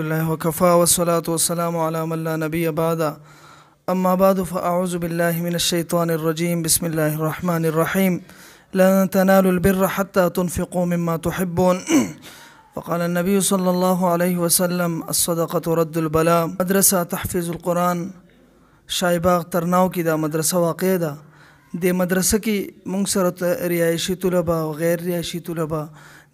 الله وكفى والصلاة والسلام على من لا نبي بعد أما بعد فأعوذ بالله من الشيطان الرجيم بسم الله الرحمن الرحيم لن تنالوا البر حتى تنفقوا مما تحبون فقال النبي صلى الله عليه وسلم الصدقة رد البلاء مدرسة تحفظ القرآن شايباغ باغ ترناو دا مدرسه واقع دا دي مدرسه كي منصرت رياشي ریایشي طلبه وغير رياشي ریایشي طلبه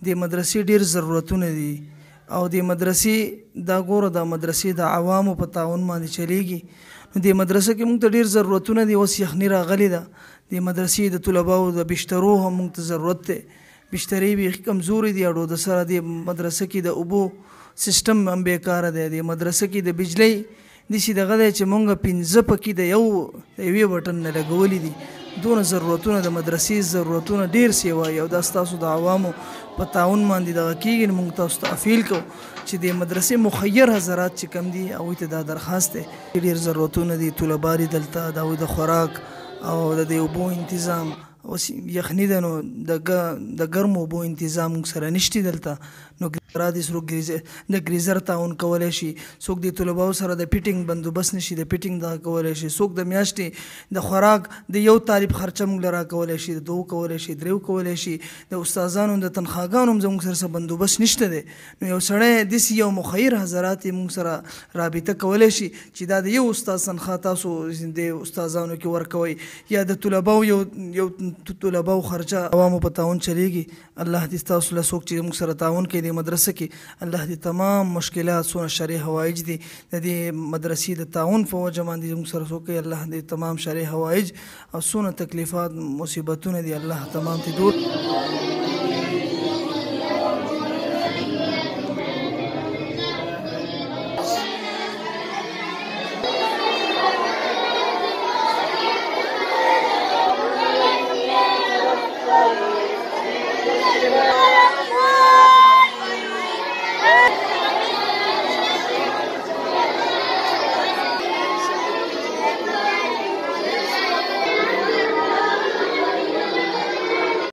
د مدرسې ډیر ضرورتونه دي او د مدرسې دا ګوره د مدرسې د عوامو په تعاون باندې چلیږي نو د مدرسې کې موږ ته ډیر ضرورتونه دي اوس یخنی راغلی ده د مدرسې د طلباو د بشترو هم موږ ته ضرورت دی بشترې به کمزوري دي اړو د سره د مدرسې کې د اوبو سیستم هم بیکاره دی د مدرسې کې د بجلی د سې دغه چې مونږ پنځه پکې د یو د یوې بټن نه لګولې دي دونه ضرورتونه د مدرسې ضرورتونه ډیر سی وای او دا ستاسو د عوامو په تعاون باندې دغه کیږي موږ تاسو ته افیل کو چې د مدرسې مخیر حضرات چې کم دي او ته دا درخواست دی ډیر ضرورتونه دي طلباري دلته دا د خوراک او د اوبو تنظیم اوس یخنی ده نو د ګرمو اوبو تنظیم سره نشتی دلته نو را د سرو ګریزر د ګریزر تعاون کولای شي څوک د طلباو سره د فټینګ بندوبست نشي د فټینګ دا کولای شي څوک د میاشتې د خوراک د یو طالب خرچه موږ لرا کولای شي د دوه کولای شي دریو کولای شي د استادانو د تنخواګانو زموږ سره بندوبست نشته دی نو یو سړی د یو مخیر حضرات موږ سره رابطه کولای شي چې دا د یو استاد تنخوا تاسو د استادانو کې ورکوي یا د طلباو یو یو طلباو خرچه عوامو په تعاون چلیږي الله دې تاسو له څوک چې موږ سره تعاون کوي د مدرسې سکی الله دې تمام مشکلات سونه شری حوایج دي د دې مدرسې د تعاون په وجه باندې موږ سره سوکي الله دې تمام شری حوایج او سونه تکلیفات مصیبتونه دي الله تمام ته دور